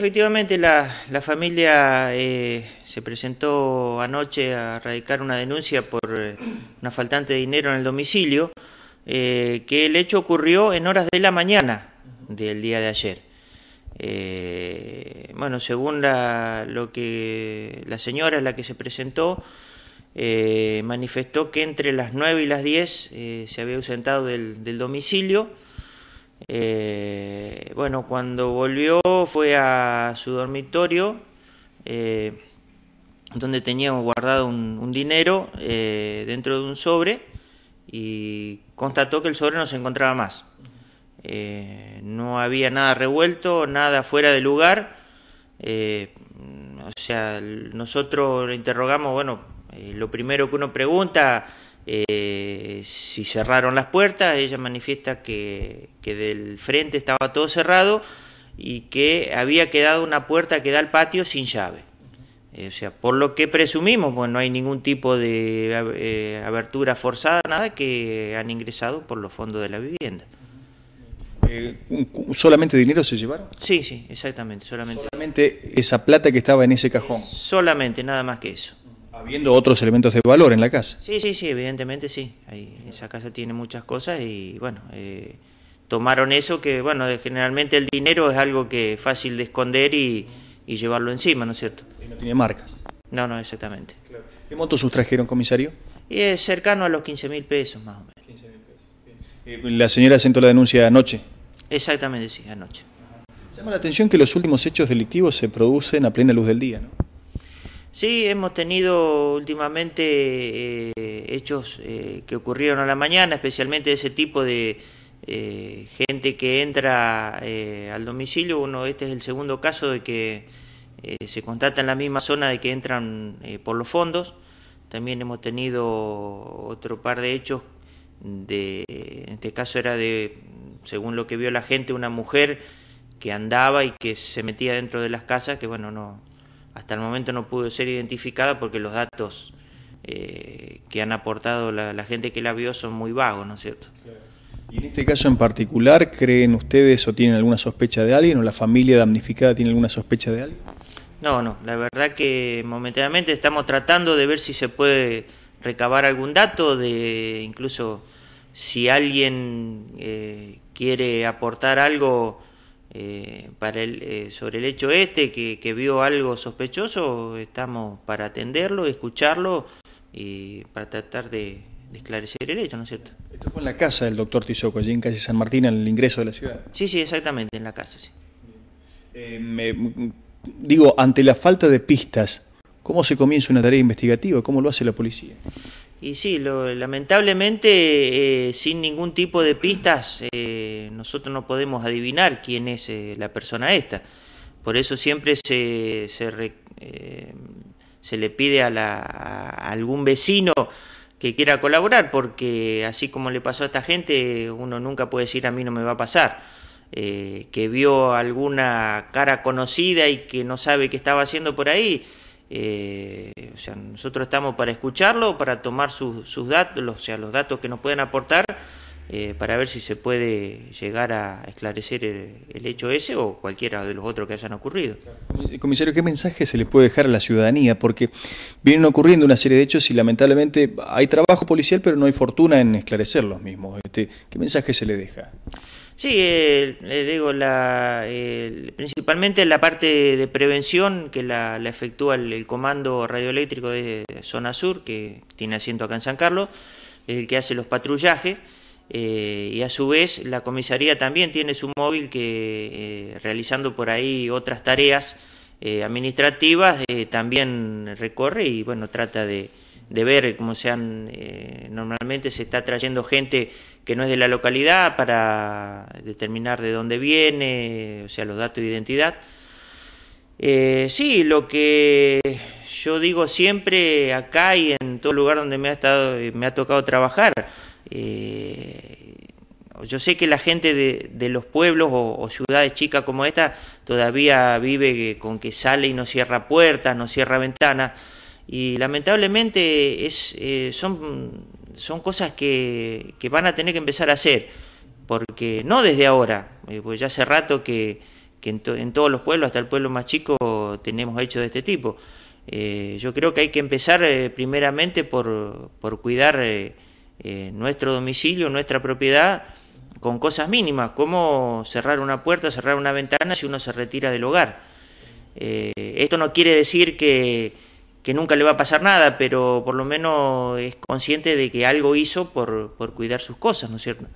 Efectivamente, la, familia eh, se presentó anoche a radicar una denuncia por eh, una faltante de dinero en el domicilio, eh, que el hecho ocurrió en horas de la mañana del día de ayer. bueno, según la, lo que la señora, la que se presentó, manifestó que entre las 9 y las 10 se había ausentado del, del domicilio eh, bueno, cuando volvió fue a su dormitorio, eh, donde teníamos guardado un, dinero eh, dentro de un sobre y constató que el sobre no se encontraba más. no había nada revuelto, nada fuera de lugar. o sea, nosotros le interrogamos, bueno, lo primero que uno pregunta eh, si cerraron las puertas, ella manifiesta que, del frente estaba todo cerrado y que había quedado una puerta que da al patio sin llave. Eh, o sea, por lo que presumimos, pues no hay ningún tipo de eh, abertura forzada, nada, que han ingresado por los fondos de la vivienda. ¿Solamente dinero se llevaron? Sí, sí, exactamente. solamente esa plata que estaba en ese cajón. Solamente, nada más que eso viendo otros elementos de valor en la casa. Sí, sí, sí, evidentemente sí. esa casa tiene muchas cosas y bueno, eh, tomaron eso que, bueno, generalmente el dinero es algo que es fácil de esconder y, llevarlo encima, ¿no es cierto? Y no tiene marcas. No, no, exactamente. ¿Qué monto sustrajeron, comisario? es cercano a los 15 mil pesos, más o menos. pesos. Eh, ¿La señora sentó la denuncia anoche? Exactamente, sí, anoche. Llama la atención que los últimos hechos delictivos se producen a plena luz del día, ¿no? Sí, hemos tenido últimamente eh, hechos eh, que ocurrieron a la mañana, especialmente ese tipo de eh, gente que entra al domicilio. Uno, este es el segundo caso de que se constata en la misma zona de que entran por los fondos. También hemos tenido otro par de hechos de, en este caso era de, según lo que vio la gente, una mujer que andaba y que se metía dentro de las casas, que bueno, no, hasta el momento no pudo ser identificada porque los datos eh, que han aportado la, gente que la vio son muy vagos, ¿no es cierto? ¿Y en este caso en particular creen ustedes o tienen alguna sospecha de alguien o la familia damnificada tiene alguna sospecha de alguien? No, no, la verdad que momentáneamente estamos tratando de ver si se puede recabar algún dato, de incluso si alguien eh, quiere aportar algo eh, para el, eh, sobre el hecho este, que, vio algo sospechoso, estamos para atenderlo, escucharlo y para tratar de, esclarecer el hecho, ¿no es cierto? Esto fue en la casa del doctor Tizoco, allí en calle San Martín, en el ingreso de la ciudad. Sí, sí, exactamente, en la casa, sí. Eh, me, digo, ante la falta de pistas, ¿cómo se comienza una tarea investigativa? ¿Cómo lo hace la policía? Y sí, lo, lamentablemente, sin ningún tipo de pistas, eh, nosotros no podemos adivinar quién es eh, la persona esta. Por eso siempre se, eh, le pide a, algún vecino que quiera colaborar, porque así como le pasó a esta gente, uno nunca puede decir a mí no me va a pasar. que vio alguna cara conocida y que no sabe qué estaba haciendo por ahí, o sea, nosotros estamos para escucharlo, para tomar sus, datos, o sea, los datos que nos puedan aportar eh, para ver si se puede llegar a esclarecer el, hecho ese o cualquiera de los otros que hayan ocurrido. Eh, comisario, ¿qué mensaje se le puede dejar a la ciudadanía? Porque vienen ocurriendo una serie de hechos y lamentablemente hay trabajo policial, pero no hay fortuna en esclarecer los mismos. Este, ¿Qué mensaje se le deja? Sí, eh, le digo, la, principalmente la parte de prevención que la, efectúa el, el, Comando Radioeléctrico de Zona Sur, que tiene asiento acá en San Carlos, el que hace los patrullajes. Eh, y a su vez la comisaría también tiene su móvil que eh, realizando por ahí otras tareas eh, administrativas también recorre y bueno trata de, ver cómo sean normalmente se está trayendo gente que no es de la localidad para determinar de dónde viene o sea los datos de identidad sí lo que yo digo siempre acá y en todo lugar donde me ha estado me ha tocado trabajar eh, yo sé que la gente de, los pueblos o, ciudades chicas como esta todavía vive con que sale y no cierra puertas, no cierra ventanas. Y lamentablemente es, eh, son, son cosas que, van a tener que empezar a hacer, porque no desde ahora, eh, pues ya hace rato que, en, todos los pueblos, hasta el pueblo más chico, tenemos hechos de este tipo. yo creo que hay que empezar primeramente por, por cuidar eh, nuestro domicilio, nuestra propiedad, con cosas mínimas, como cerrar una puerta, cerrar una ventana si uno se retira del hogar. Eh, esto no quiere decir que, que, nunca le va a pasar nada, pero por lo menos es consciente de que algo hizo por, por cuidar sus cosas, ¿no es cierto?